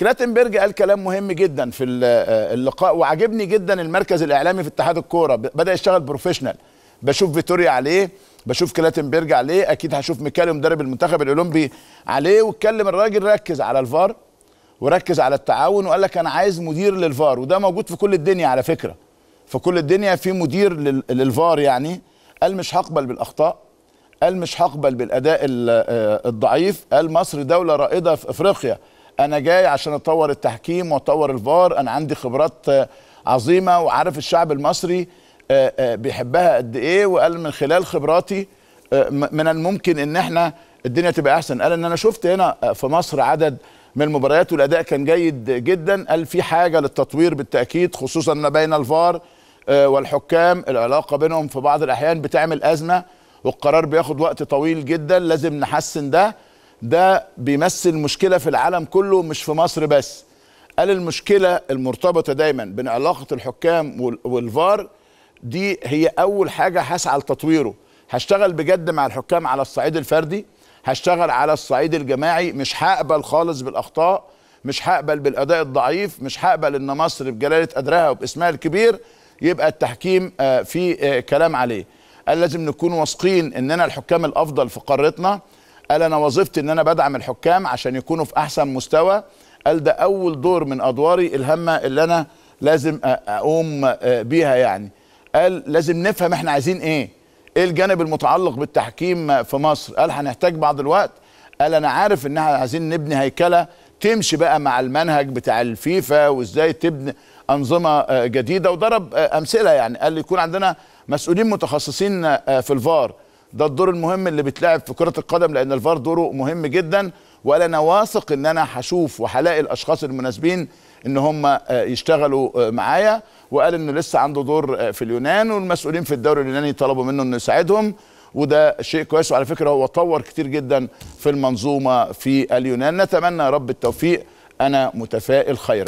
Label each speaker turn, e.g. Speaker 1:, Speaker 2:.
Speaker 1: كلاتنبرج قال كلام مهم جدا في آه، اللقاء وعجبني جدا المركز الاعلامي في اتحاد الكوره بدا يشتغل بروفيشنال بشوف فيتوريا عليه بشوف كلاتنبرج عليه اكيد هشوف ميكالي مدرب المنتخب الاولمبي عليه واتكلم الراجل ركز على الفار وركز على التعاون وقال لك انا عايز مدير للفار وده موجود في كل الدنيا على فكره في كل الدنيا في مدير للفار يعني قال مش هقبل بالاخطاء قال مش هقبل بالاداء آه، الضعيف قال مصر دوله رائده في افريقيا انا جاي عشان اطور التحكيم واطور الفار انا عندي خبرات آه، عظيمه وعارف الشعب المصري آه، آه، بيحبها قد ايه وقال من خلال خبراتي من الممكن ان احنا الدنيا تبقى احسن قال ان انا شفت هنا في مصر عدد من المباريات والاداء كان جيد جدا قال في حاجه للتطوير بالتاكيد خصوصا ما بين الفار والحكام العلاقه بينهم في بعض الاحيان بتعمل ازمه والقرار بياخد وقت طويل جدا لازم نحسن ده ده بيمثل مشكله في العالم كله مش في مصر بس قال المشكله المرتبطه دايما بين علاقه الحكام والفار دي هي اول حاجه هسعى لتطويره هشتغل بجد مع الحكام على الصعيد الفردي هشتغل على الصعيد الجماعي مش هقبل خالص بالاخطاء مش هقبل بالاداء الضعيف مش هقبل ان مصر بجلاله قدرها وباسمها الكبير يبقى التحكيم آه، في آه، كلام عليه قال لازم نكون واثقين اننا الحكام الافضل في قارتنا قال انا وظيفتي ان انا بدعم الحكام عشان يكونوا في احسن مستوى قال ده اول دور من ادواري الهامه اللي انا لازم اقوم بيها يعني قال لازم نفهم احنا عايزين ايه ايه الجانب المتعلق بالتحكيم في مصر قال هنحتاج بعض الوقت قال انا عارف ان احنا عايزين نبني هيكله تمشي بقى مع المنهج بتاع الفيفا وازاي تبني انظمه جديده وضرب امثله يعني قال يكون عندنا مسؤولين متخصصين في الفار ده الدور المهم اللي بيتلعب في كره القدم لان الفار دوره مهم جدا انا واثق ان انا هشوف وهلاقي الاشخاص المناسبين ان هم آه، يشتغلوا آه، معايا وقال انه لسه عنده دور آه، في اليونان والمسؤولين في الدوري اليوناني طلبوا منه انه يساعدهم وده شيء كويس وعلى فكره هو طور كتير جدا في المنظومه في اليونان نتمنى يا رب التوفيق انا متفائل خيرا